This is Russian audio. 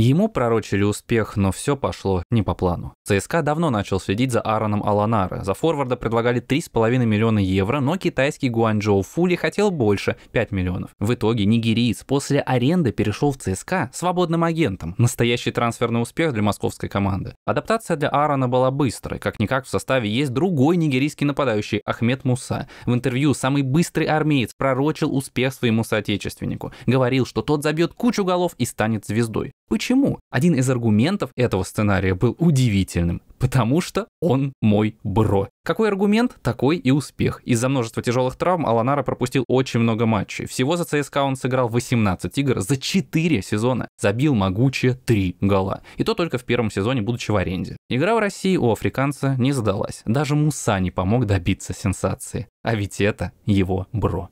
Ему пророчили успех, но все пошло не по плану. ЦСКА давно начал следить за Аароном Аланаро, За форварда предлагали 3,5 миллиона евро, но китайский Гуанчжоу Фули хотел больше – 5 миллионов. В итоге нигериец после аренды перешел в ЦСКА свободным агентом. Настоящий трансферный успех для московской команды. Адаптация для Аарона была быстрой. Как-никак в составе есть другой нигерийский нападающий Ахмед Муса. В интервью самый быстрый армеец пророчил успех своему соотечественнику. Говорил, что тот забьет кучу голов и станет звездой. Почему Почему? Один из аргументов этого сценария был удивительным. Потому что он мой бро. Какой аргумент, такой и успех. Из-за множества тяжелых травм Аланара пропустил очень много матчей. Всего за ЦСКА он сыграл 18 игр за 4 сезона. Забил могучие 3 гола. И то только в первом сезоне, будучи в аренде. Игра в России у африканца не задалась. Даже Муса не помог добиться сенсации. А ведь это его бро.